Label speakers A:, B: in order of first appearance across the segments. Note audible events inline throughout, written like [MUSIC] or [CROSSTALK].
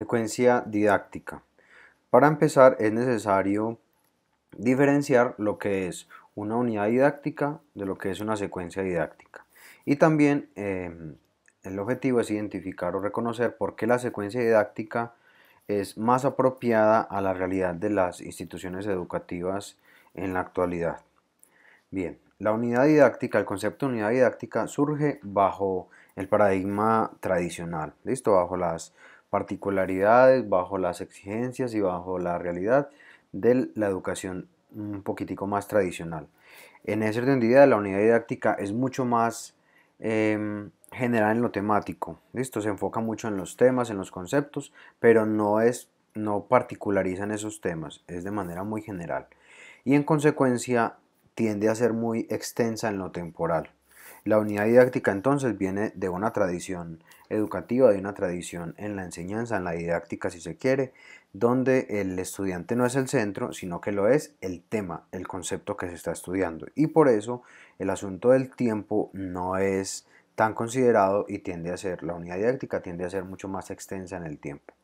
A: Secuencia didáctica. Para empezar es necesario diferenciar lo que es una unidad didáctica de lo que es una secuencia didáctica. Y también em, el objetivo es identificar o reconocer por qué la secuencia didáctica es más apropiada a la realidad de las instituciones educativas en la actualidad. Bien, la unidad didáctica, el concepto de unidad didáctica surge bajo el paradigma tradicional, listo, bajo las particularidades, bajo las exigencias y bajo la realidad de la educación un poquitico más tradicional. En ese sentido la unidad didáctica es mucho más em, general en lo temático. esto Se enfoca mucho en los temas, en los conceptos, pero no, es, no particularizan esos temas, es de manera muy general. Y en consecuencia tiende a ser muy extensa en lo temporal. La unidad didáctica entonces viene de una tradición educativa, de una tradición en la enseñanza, en la didáctica si se quiere, donde el estudiante no es el centro, sino que lo es el tema, el concepto que se está estudiando. Y por eso el asunto del tiempo no es tan considerado y tiende a ser, la unidad didáctica tiende a ser mucho más extensa en el tiempo.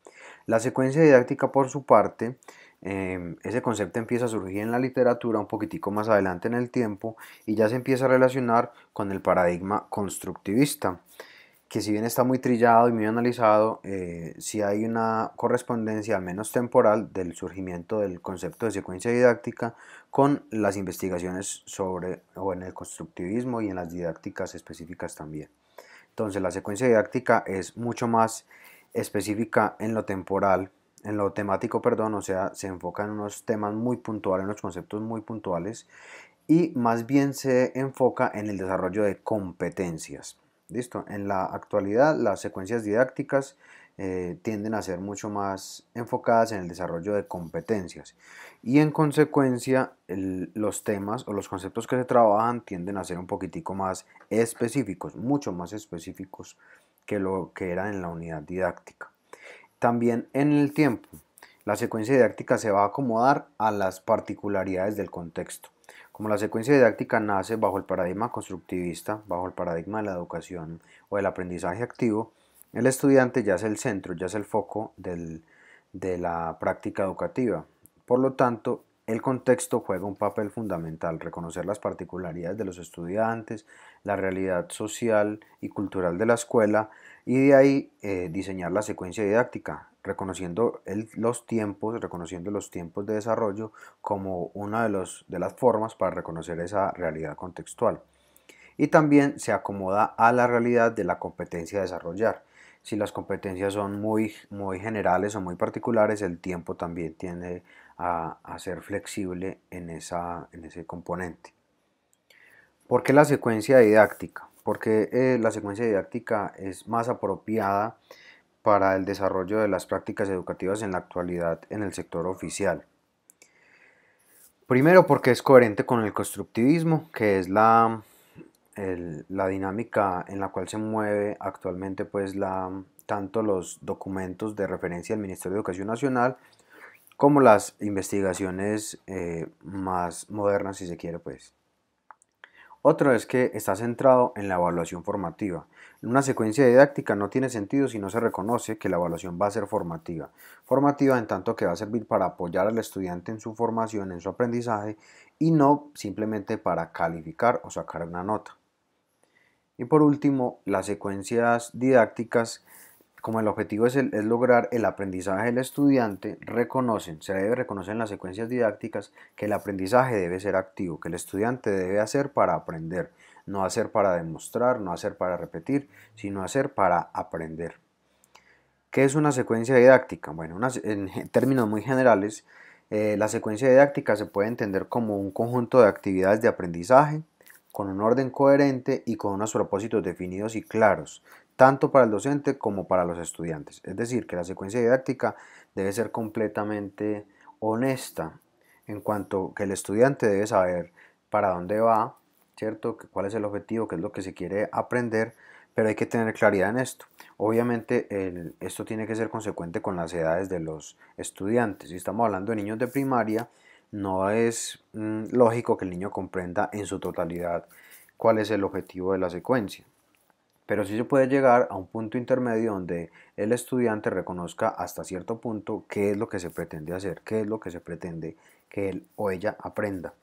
A: La secuencia didáctica, por su parte, em, ese concepto empieza a surgir en la literatura un poquitico más adelante en el tiempo y ya se empieza a relacionar con el paradigma constructivista que si bien está muy trillado y muy analizado, eh, sí hay una correspondencia, al menos temporal, del surgimiento del concepto de secuencia didáctica con las investigaciones sobre o en el constructivismo y en las didácticas específicas también. Entonces la secuencia didáctica es mucho más específica en lo temporal, en lo temático, perdón, o sea, se enfoca en unos temas muy puntuales, en unos conceptos muy puntuales y más bien se enfoca en el desarrollo de competencias. Listo. En la actualidad, las secuencias didácticas eh, tienden a ser mucho más enfocadas en el desarrollo de competencias y en consecuencia los temas o los conceptos que se trabajan tienden a ser un poquitico más específicos, mucho más específicos que lo que era en la unidad didáctica. También en el tiempo, la secuencia didáctica se va a acomodar a las particularidades del contexto. Como la secuencia didáctica nace bajo el paradigma constructivista, bajo el paradigma de la educación o del aprendizaje activo, el estudiante ya es el centro, ya es el foco de la práctica educativa. Por lo tanto, el contexto juega un papel fundamental, reconocer las particularidades de los estudiantes, la realidad social y cultural de la escuela y de ahí eh, diseñar la secuencia didáctica, reconociendo los tiempos, reconociendo los tiempos de desarrollo como una de las formas para reconocer esa realidad contextual y también se acomoda a la realidad de la competencia a desarrollar. Si las competencias son muy, muy generales o muy particulares, el tiempo también tiende a, ser flexible en, esa, en ese componente. ¿Por qué la secuencia didáctica? Porque eh, la secuencia didáctica es más apropiada para el desarrollo de las prácticas educativas en la actualidad en el sector oficial. Primero porque es coherente con el constructivismo, que es la la dinámica en la cual se mueve actualmente pues la, tanto los documentos de referencia del Ministerio de Educación Nacional como las investigaciones eh, más modernas si se quiere pues. Otro es que está centrado en la evaluación formativa. Una secuencia didáctica no tiene sentido si no se reconoce que la evaluación va a ser formativa. Formativa en tanto que va a servir para apoyar al estudiante en su formación, en su aprendizaje y no simplemente para calificar o sacar una nota. Y por último, las secuencias didácticas, como el objetivo es, lograr el aprendizaje del estudiante, reconocen, se debe reconocer en las secuencias didácticas que el aprendizaje debe ser activo, que el estudiante debe hacer para aprender, no hacer para demostrar, no hacer para repetir, sino hacer para aprender. ¿Qué es una secuencia didáctica? Bueno, en [LAUGHS] términos muy generales, eh, la secuencia didáctica se puede entender como un conjunto de actividades de aprendizaje con un orden coherente y con unos propósitos definidos y claros, tanto para el docente como para los estudiantes. Es decir, que la secuencia didáctica debe ser completamente honesta en cuanto que el estudiante debe saber para dónde va, ¿cierto? ¿Cuál es el objetivo? ¿Qué es lo que se quiere aprender? Pero hay que tener claridad en esto. Obviamente esto tiene que ser consecuente con las edades de los estudiantes. Si estamos hablando de niños de primaria, no es mm, lógico que el niño comprenda en su totalidad cuál es el objetivo de la secuencia. Pero sí se puede llegar a un punto intermedio donde el estudiante reconozca hasta cierto punto qué es lo que se pretende hacer, qué es lo que se pretende que él o ella aprenda.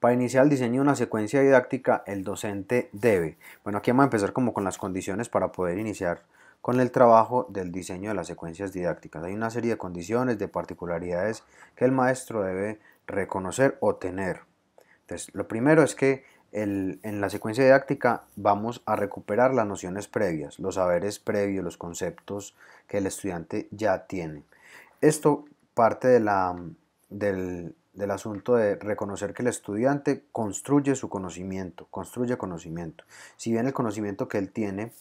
A: Para iniciar el diseño de una secuencia didáctica, el docente debe. Bueno, aquí vamos a empezar como con las condiciones para poder iniciar con el trabajo del diseño de las secuencias didácticas. Hay una serie de condiciones, de particularidades que el maestro debe reconocer o tener. Entonces, lo primero es que en la secuencia didáctica vamos a recuperar las nociones previas, los saberes previos, los conceptos que el estudiante ya tiene. Esto parte de la, del, del asunto de reconocer que el estudiante construye su conocimiento, construye conocimiento. Si bien el conocimiento que él tiene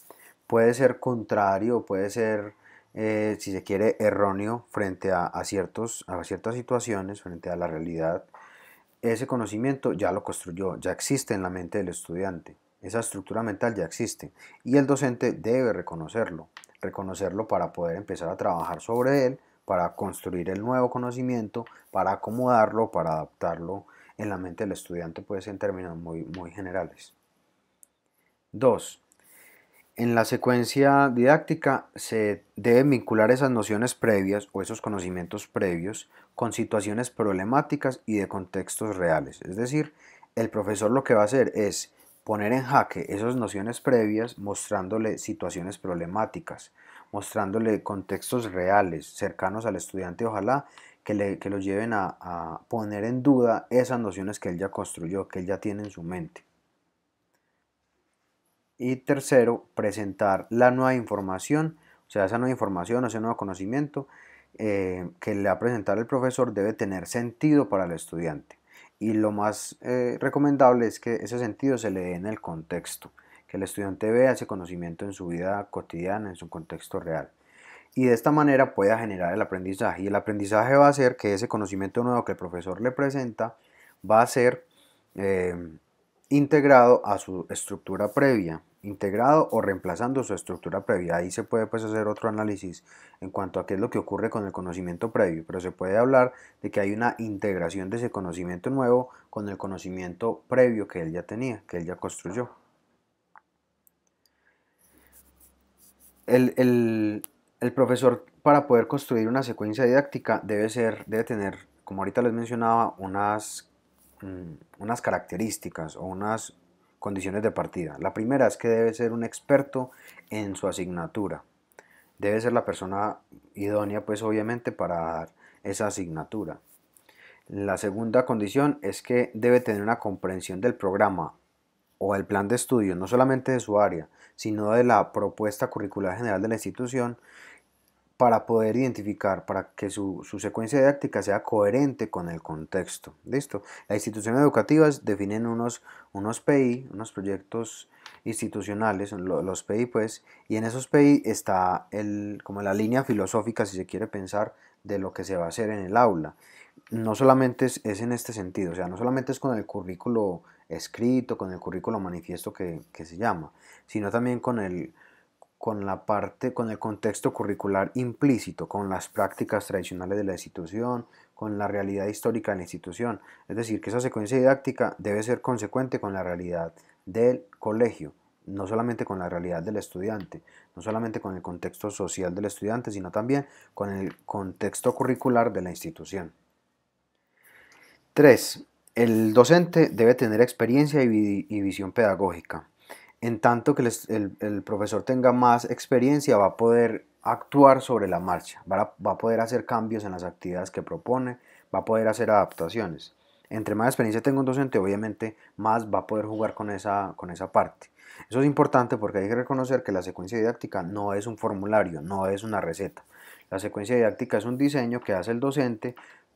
A: puede ser contrario, puede ser, eh, si se quiere, erróneo frente a, ciertos, a ciertas situaciones, frente a la realidad, ese conocimiento ya lo construyó, ya existe en la mente del estudiante. Esa estructura mental ya existe y el docente debe reconocerlo, reconocerlo para poder empezar a trabajar sobre él, para construir el nuevo conocimiento, para acomodarlo, para adaptarlo en la mente del estudiante, puede en términos muy, muy generales. Dos en la secuencia didáctica se deben vincular esas nociones previas o esos conocimientos previos con situaciones problemáticas y de contextos reales. Es decir, el profesor lo que va a hacer es poner en jaque esas nociones previas mostrándole situaciones problemáticas, mostrándole contextos reales cercanos al estudiante, ojalá que, le, lo lleven a, a poner en duda esas nociones que él ya construyó, que él ya tiene en su mente. Y tercero, presentar la nueva información, o sea, esa nueva información, ese nuevo conocimiento eh, que le va a presentar el profesor debe tener sentido para el estudiante. Y lo más eh, recomendable es que ese sentido se le dé en el contexto, que el estudiante vea ese conocimiento en su vida cotidiana, en su contexto real. Y de esta manera pueda generar el aprendizaje. Y el aprendizaje va a ser que ese conocimiento nuevo que el profesor le presenta va a ser eh, integrado a su estructura previa, integrado o reemplazando su estructura previa. Ahí se puede pues hacer otro análisis en cuanto a qué es lo que ocurre con el conocimiento previo, pero se puede hablar de que hay una integración de ese conocimiento nuevo con el conocimiento previo que él ya tenía, que él ya construyó. El, profesor para poder construir una secuencia didáctica debe, ser, debe tener, como ahorita les mencionaba, unas, mm, unas características o unas condiciones de partida. La primera es que debe ser un experto en su asignatura. Debe ser la persona idónea, pues obviamente, para dar esa asignatura. La segunda condición es que debe tener una comprensión del programa o el plan de estudio, no solamente de su área, sino de la propuesta curricular general de la institución para poder identificar, para que su, su, secuencia didáctica sea coherente con el contexto. ¿Listo? Las instituciones educativas definen unos, unos PI, unos proyectos institucionales, los, PI pues, y en esos PI está el, como la línea filosófica, si se quiere pensar, de lo que se va a hacer en el aula. No solamente es, en este sentido, o sea, no solamente es con el currículo escrito, con el currículo manifiesto que, que se llama, sino también con el con la parte, con el contexto curricular implícito, con las prácticas tradicionales de la institución, con la realidad histórica de la institución. Es decir, que esa secuencia didáctica debe ser consecuente con la realidad del colegio, no solamente con la realidad del estudiante, no solamente con el contexto social del estudiante, sino también con el contexto curricular de la institución. 3. El docente debe tener experiencia y visión pedagógica en tanto que el, profesor tenga más experiencia, va a poder actuar sobre la marcha, va a, poder hacer cambios en las actividades que propone, va a poder hacer adaptaciones. Entre más experiencia tenga un docente, obviamente más va a poder jugar con esa, parte. Eso es importante porque hay que reconocer que la secuencia didáctica no es un formulario, no es una receta. La secuencia didáctica es un diseño que hace el docente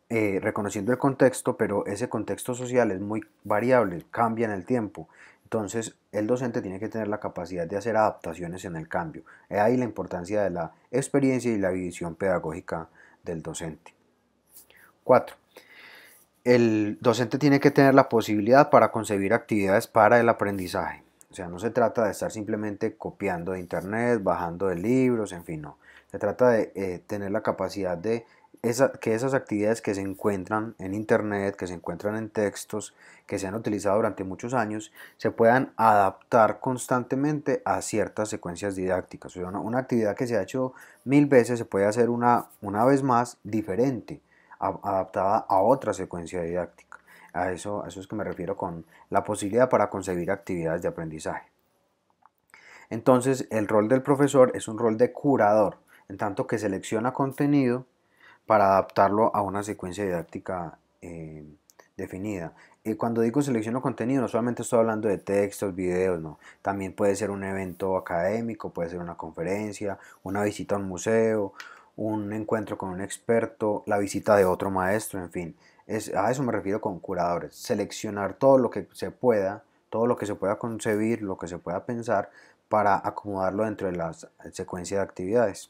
A: eh, reconociendo el contexto, pero ese contexto social es muy variable, cambia en el tiempo. Entonces, el docente tiene que tener la capacidad de hacer adaptaciones en el cambio. Es ahí la importancia de la experiencia y la visión pedagógica del docente. 4. El docente tiene que tener la posibilidad para concebir actividades para el aprendizaje. O sea, no se trata de estar simplemente copiando de internet, bajando de libros, en fin, no. Se trata de eh, tener la capacidad de que esas actividades que se encuentran en Internet, que se encuentran en textos, que se han utilizado durante muchos años, se puedan adaptar constantemente a ciertas secuencias didácticas. una, actividad que se ha hecho mil veces se puede hacer una, una vez más diferente, adaptada a otra secuencia didáctica. A eso, a eso es que me refiero con la posibilidad para concebir actividades de aprendizaje. Entonces, el rol del profesor es un rol de curador, en tanto que selecciona contenido para adaptarlo a una secuencia didáctica eh, definida. Y eh, cuando digo selecciono contenido, no solamente estoy hablando de textos, videos, no. También puede ser un evento académico, puede ser una conferencia, una visita a un museo, un encuentro con un experto, la visita de otro maestro, en fin. Es, a eso me refiero con curadores. Seleccionar todo lo que se pueda, todo lo que se pueda concebir, lo que se pueda pensar, para acomodarlo dentro de la secuencia de actividades.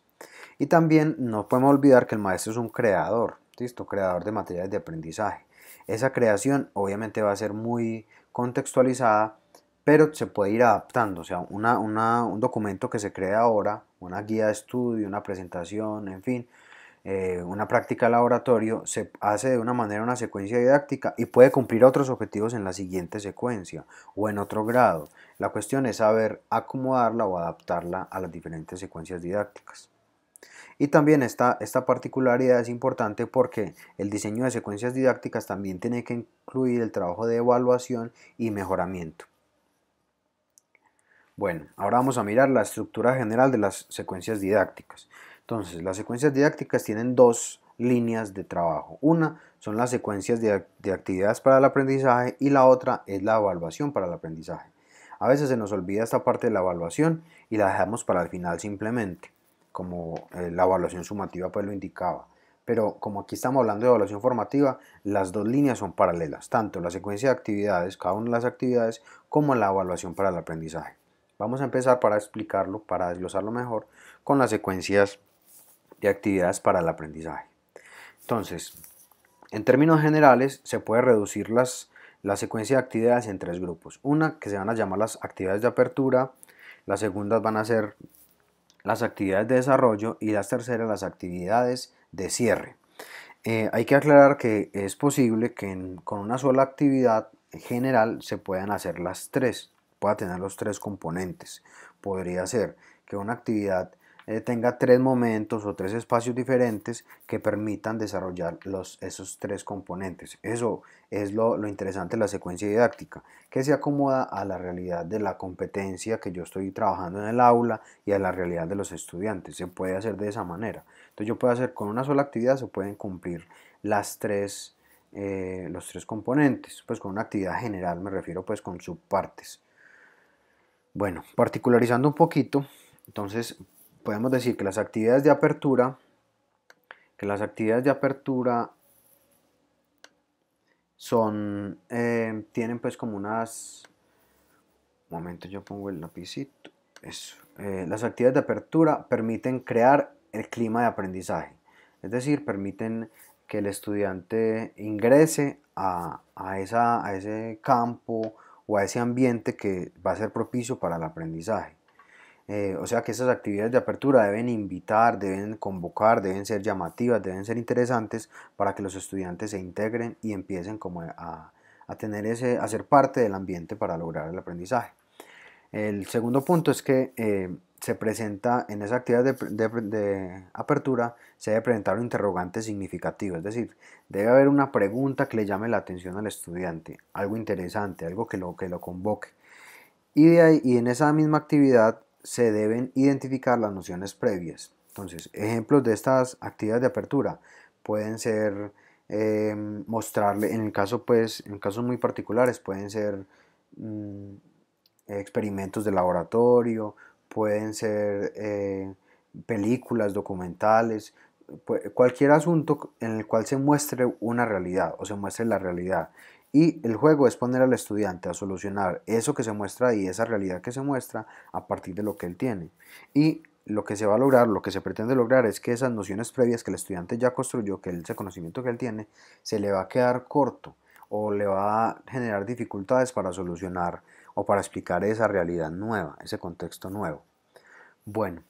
A: Y también no podemos olvidar que el maestro es un creador, ¿listo? Creador de materiales de aprendizaje. Esa creación obviamente va a ser muy contextualizada, pero se puede ir adaptando. O sea, un documento que se crea ahora, una guía de estudio, una presentación, en fin, eh, una práctica laboratorio, se hace de una manera una secuencia didáctica y puede cumplir otros objetivos en la siguiente secuencia o en otro grado. La cuestión es saber acomodarla o adaptarla a las diferentes secuencias didácticas. Y también esta, esta particularidad es importante porque el diseño de secuencias didácticas también tiene que incluir el trabajo de evaluación y mejoramiento. Bueno, ahora vamos a mirar la estructura general de las secuencias didácticas. Entonces, las secuencias didácticas tienen dos líneas de trabajo. Una son las secuencias de actividades para el aprendizaje y la otra es la evaluación para el aprendizaje. A veces se nos olvida esta parte de la evaluación y la dejamos para el final simplemente como eh, la evaluación sumativa pues lo indicaba. Pero como aquí estamos hablando de evaluación formativa, las dos líneas son paralelas, tanto la secuencia de actividades, cada una de las actividades, como la evaluación para el aprendizaje. Vamos a empezar para explicarlo, para desglosarlo mejor, con las secuencias de actividades para el aprendizaje. Entonces, en términos generales, se puede reducir las, la secuencia de actividades en tres grupos. Una que se van a llamar las actividades de apertura, las segundas van a ser las actividades de desarrollo y las terceras las actividades de cierre. Eh, hay que aclarar que es posible que con una sola actividad general se puedan hacer las tres, pueda tener los tres componentes. Podría ser que una actividad eh, tenga tres momentos o tres espacios diferentes que permitan desarrollar los, esos tres componentes. Eso es lo, interesante de la secuencia didáctica, que se acomoda a la realidad de la competencia que yo estoy trabajando en el aula y a la realidad de los estudiantes. Se puede hacer de esa manera. Entonces yo puedo hacer con una sola actividad, se pueden cumplir las tres, eh, los tres componentes. Pues con una actividad general me refiero pues con subpartes. Bueno, particularizando un poquito, entonces podemos decir que las actividades de apertura, que las actividades de apertura son, eh, tienen pues como unas, un momento yo pongo el lapicito, eso, eh, las actividades de apertura permiten crear el clima de aprendizaje, es decir, permiten que el estudiante ingrese a, esa, a ese campo o a ese ambiente que va a ser propicio para el aprendizaje. Eh, o sea que esas actividades de apertura deben invitar, deben convocar, deben ser llamativas, deben ser interesantes para que los estudiantes se integren y empiecen como a, tener ese, a ser parte del ambiente para lograr el aprendizaje. El segundo punto es que eh, se presenta en esa actividad de, apertura, se debe presentar un interrogante significativo, es decir, debe haber una pregunta que le llame la atención al estudiante, algo interesante, algo que lo, que lo convoque. Y, de ahí, y en esa misma actividad se deben identificar las nociones previas. Entonces, ejemplos de estas actividades de apertura pueden ser em, mostrarle, en el caso, pues, en casos muy particulares, pueden ser mm, experimentos de laboratorio, pueden ser eh, películas, documentales, cualquier asunto en el cual se muestre una realidad o se muestre la realidad. Y el juego es poner al estudiante a solucionar eso que se muestra y esa realidad que se muestra, a partir de lo que él tiene. Y lo que se va a lograr, lo que se pretende lograr es que esas nociones previas que el estudiante ya construyó, que ese conocimiento que él tiene, se le va a quedar corto o le va a generar dificultades para solucionar o para explicar esa realidad nueva, ese contexto nuevo. Bueno,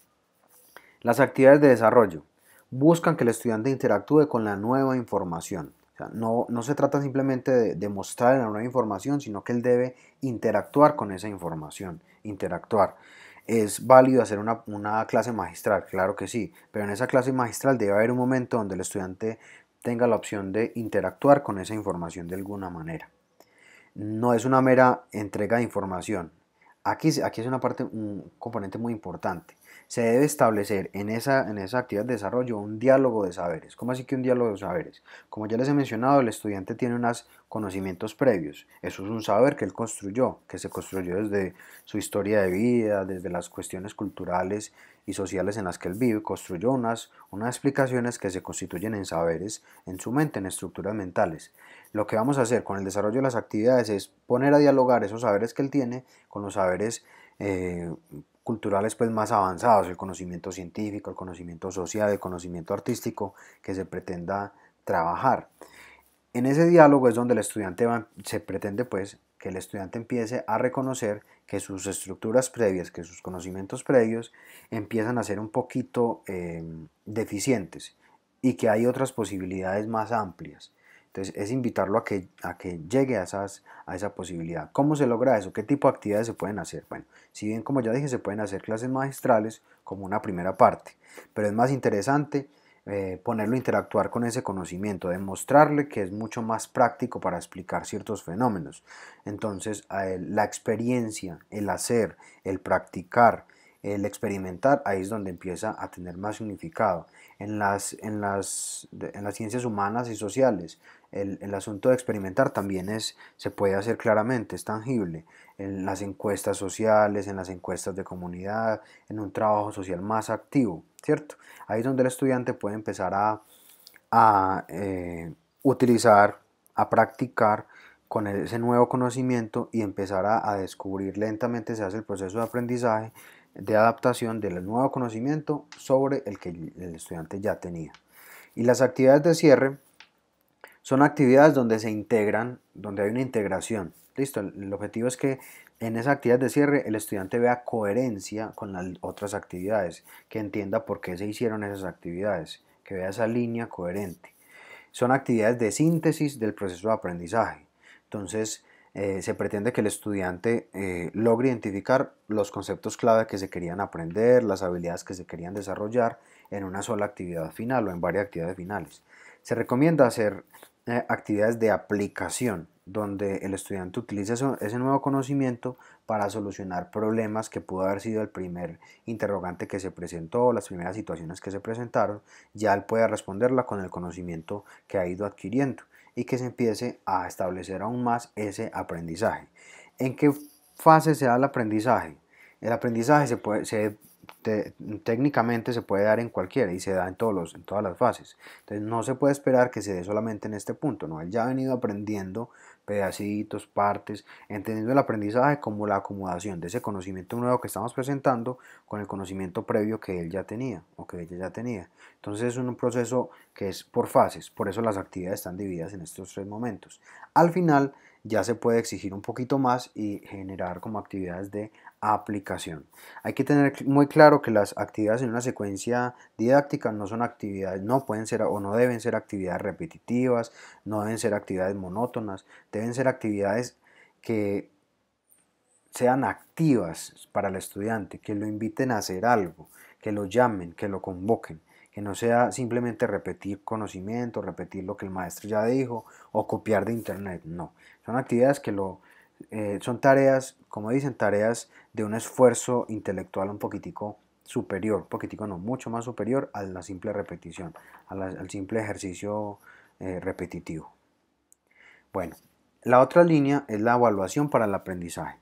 A: las actividades de desarrollo buscan que el estudiante interactúe con la nueva información no, se trata simplemente de, mostrarle mostrar la nueva información, sino que él debe interactuar con esa información, interactuar. Es válido hacer una clase magistral, claro que sí, pero en esa clase magistral debe haber un momento donde el estudiante tenga la opción de interactuar con esa información de alguna manera. No es una mera entrega de información, Aquí, aquí es una parte, un componente muy importante. Se debe establecer en esa, en esa actividad de desarrollo un diálogo de saberes. ¿Cómo así que un diálogo de saberes? Como ya les he mencionado, el estudiante tiene unos conocimientos previos. Eso es un saber que él construyó, que se construyó desde su historia de vida, desde las cuestiones culturales y sociales en las que él vive, construyó unas, unas explicaciones que se constituyen en saberes, en su mente, en estructuras mentales. Lo que vamos a hacer con el desarrollo de las actividades es poner a dialogar esos saberes que él tiene con los saberes eh, culturales pues, más avanzados, el conocimiento científico, el conocimiento social, el conocimiento artístico que se pretenda trabajar. En ese diálogo es donde el estudiante se pretende pues que el estudiante empiece a reconocer que sus estructuras previas, que sus conocimientos previos empiezan a ser un poquito em, deficientes y que hay otras posibilidades más amplias. Entonces es invitarlo a que, a que llegue a, esas, a esa posibilidad. ¿Cómo se logra eso? ¿Qué tipo de actividades se pueden hacer? Bueno, si bien como ya dije se pueden hacer clases magistrales como una primera parte, pero es más interesante eh, ponerlo a interactuar con ese conocimiento, demostrarle que es mucho más práctico para explicar ciertos fenómenos. Entonces, la experiencia, el hacer, el practicar, el experimentar, ahí es donde empieza a tener más significado. En las, ciencias humanas y sociales, el, el, asunto de experimentar también es, se puede hacer claramente, es tangible. En las encuestas sociales, en las encuestas de comunidad, en un trabajo social más activo. ¿cierto? Ahí es donde el estudiante puede empezar a, eh, utilizar, a practicar con ese nuevo conocimiento y empezar a, a, descubrir lentamente, se hace el proceso de aprendizaje, de adaptación del nuevo conocimiento sobre el que el estudiante ya tenía. Y las actividades de cierre son actividades donde se integran, donde hay una integración. Listo, el objetivo es que en esa actividad de cierre el estudiante vea coherencia con las otras actividades, que entienda por qué se hicieron esas actividades, que vea esa línea coherente. Son actividades de síntesis del proceso de aprendizaje. Entonces, eh, se pretende que el estudiante eh, logre identificar los conceptos clave que se querían aprender, las habilidades que se querían desarrollar en una sola actividad final o en varias actividades finales. Se recomienda hacer eh, actividades de aplicación donde el estudiante utiliza ese nuevo conocimiento para solucionar problemas que pudo haber sido el primer interrogante que se presentó, las primeras situaciones que se presentaron, ya él puede responderla con el conocimiento que ha ido adquiriendo y que se empiece a establecer aún más ese aprendizaje. ¿En qué fase se da el aprendizaje? El aprendizaje se, puede, técnicamente se puede dar en cualquiera y se da en, todos los, en todas las fases. Entonces no se puede esperar que se dé solamente en este punto, ¿no? Él ya ha venido aprendiendo pedacitos, partes, entendiendo el aprendizaje como la acomodación de ese conocimiento nuevo que estamos presentando con el conocimiento previo que él ya tenía o que ella ya tenía. Entonces es un proceso que es por fases, por eso las actividades están divididas en estos tres momentos. Al final ya se puede exigir un poquito más y generar como actividades de aplicación. Hay que tener muy claro que las actividades en una secuencia didáctica no son actividades, no pueden ser o no deben ser actividades repetitivas, no deben ser actividades monótonas, deben ser actividades que sean activas para el estudiante, que lo inviten a hacer algo, que lo llamen, que lo convoquen que no sea simplemente repetir conocimiento, repetir lo que el maestro ya dijo o copiar de internet, no. Son actividades que lo, eh, son tareas, como dicen, tareas de un esfuerzo intelectual un poquitico superior, un poquitico no, mucho más superior a la simple repetición, al simple ejercicio eh, repetitivo. Bueno, la otra línea es la evaluación para el aprendizaje.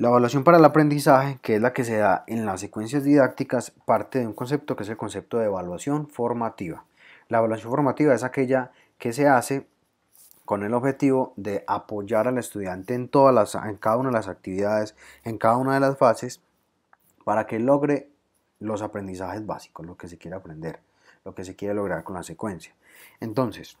A: La evaluación para el aprendizaje, que es la que se da en las secuencias didácticas, parte de un concepto que es el concepto de evaluación formativa. La evaluación formativa es aquella que se hace con el objetivo de apoyar al estudiante en, todas las, en cada una de las actividades, en cada una de las fases, para que logre los aprendizajes básicos, lo que se quiere aprender, lo que se quiere lograr con la secuencia. Entonces,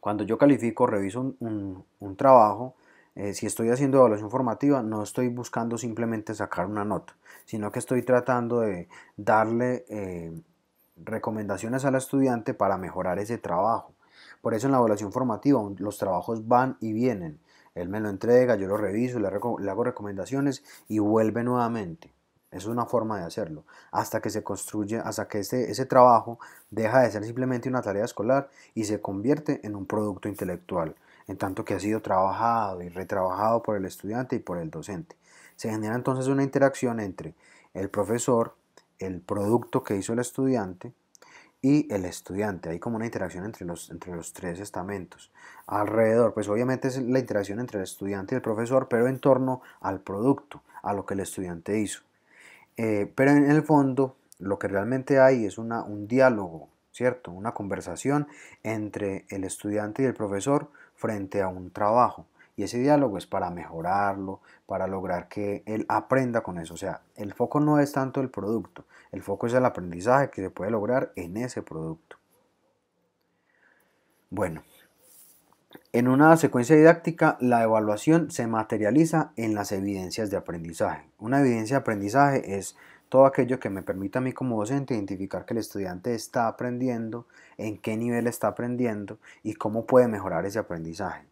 A: cuando yo califico, reviso un trabajo, eh, si estoy haciendo evaluación formativa, no estoy buscando simplemente sacar una nota, sino que estoy tratando de darle eh, recomendaciones al estudiante para mejorar ese trabajo. Por eso en la evaluación formativa los trabajos van y vienen. Él me lo entrega, yo lo reviso, le, hago recomendaciones y vuelve nuevamente. Es una forma de hacerlo. Hasta que se construye, hasta que ese trabajo deja de ser simplemente una tarea escolar y se convierte en un producto intelectual, en tanto que ha sido trabajado y retrabajado por el estudiante y por el docente. Se genera entonces una interacción entre el profesor, el producto que hizo el estudiante y el estudiante. Hay como una interacción entre los, entre los tres estamentos. Alrededor, pues obviamente es la interacción entre el estudiante y el profesor, pero en torno al producto, a lo que el estudiante hizo. Eh, pero en el fondo, lo que realmente hay es un diálogo, ¿cierto? Una conversación entre el estudiante y el profesor frente a un trabajo. Y ese diálogo es para mejorarlo, para lograr que él aprenda con eso. O sea, el foco no es tanto el producto, el foco es el aprendizaje que se puede lograr en ese producto. Bueno, en una secuencia didáctica, la evaluación se materializa en las evidencias de aprendizaje. Una evidencia de aprendizaje es todo aquello que me permita a mí como docente identificar que el estudiante está aprendiendo, en qué nivel está aprendiendo y cómo puede mejorar ese aprendizaje.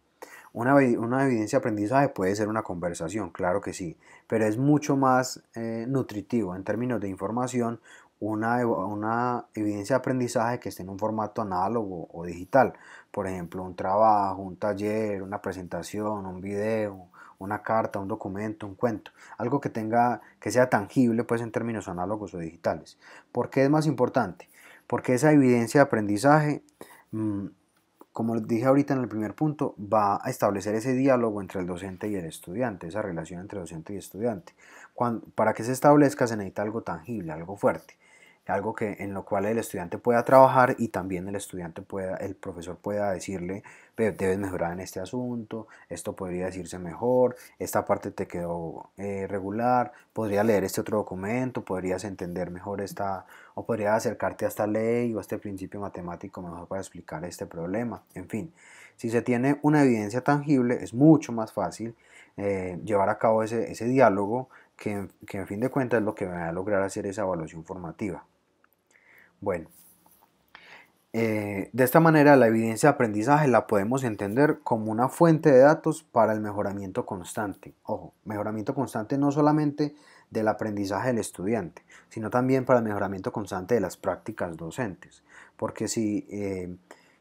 A: Una, evidencia de aprendizaje puede ser una conversación, claro que sí, pero es mucho más eh, nutritivo en términos de información una, una, evidencia de aprendizaje que esté en un formato análogo o digital. Por ejemplo, un trabajo, un taller, una presentación, un video, una carta, un documento, un cuento, algo que tenga que sea tangible pues en términos análogos o digitales. ¿Por qué es más importante? Porque esa evidencia de aprendizaje mm, como les dije ahorita en el primer punto, va a establecer ese diálogo entre el docente y el estudiante, esa relación entre docente y estudiante. para que se establezca se necesita algo tangible, algo fuerte algo que en lo cual el estudiante pueda trabajar y también el estudiante pueda, el profesor pueda decirle, debes mejorar en este asunto, esto podría decirse mejor, esta parte te quedó eh, regular, podría leer este otro documento, podrías entender mejor esta, o podrías acercarte a esta ley o a este principio matemático mejor para explicar este problema, en fin. Si se tiene una evidencia tangible, es mucho más fácil eh, llevar a cabo ese, diálogo que, que en fin de cuentas es lo que va a lograr hacer esa evaluación formativa. Bueno, eh, de esta manera la evidencia de aprendizaje la podemos entender como una fuente de datos para el mejoramiento constante. Ojo, mejoramiento constante no solamente del aprendizaje del estudiante, sino también para el mejoramiento constante de las prácticas docentes. Porque si eh,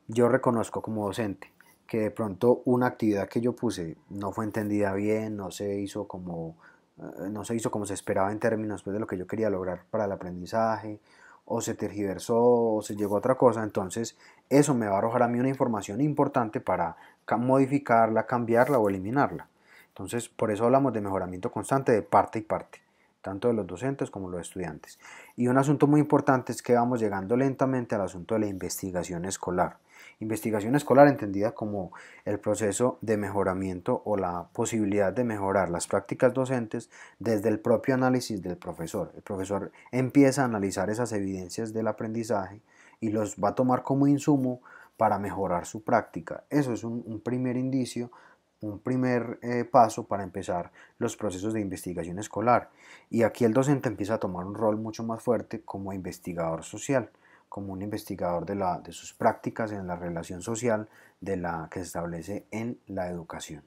A: yo reconozco como docente que de pronto una actividad que yo puse no fue entendida bien, no se hizo como, eh, no se, hizo como se esperaba en términos pues, de lo que yo quería lograr para el aprendizaje, o se tergiversó o se llegó a otra cosa, entonces eso me va a arrojar a mí una información importante para modificarla, cambiarla o eliminarla. Entonces, por eso hablamos de mejoramiento constante de parte y parte, tanto de los docentes como de los estudiantes. Y un asunto muy importante es que vamos llegando lentamente al asunto de la investigación escolar. Investigación escolar entendida como el proceso de mejoramiento o la posibilidad de mejorar las prácticas docentes desde el propio análisis del profesor. El profesor empieza a analizar esas evidencias del aprendizaje y los va a tomar como insumo para mejorar su práctica. Eso es un, primer indicio un primer eh, paso para empezar los procesos de investigación escolar. Y aquí el docente empieza a tomar un rol mucho más fuerte como investigador social como un investigador de, la, de sus prácticas en la relación social de la que se establece en la educación.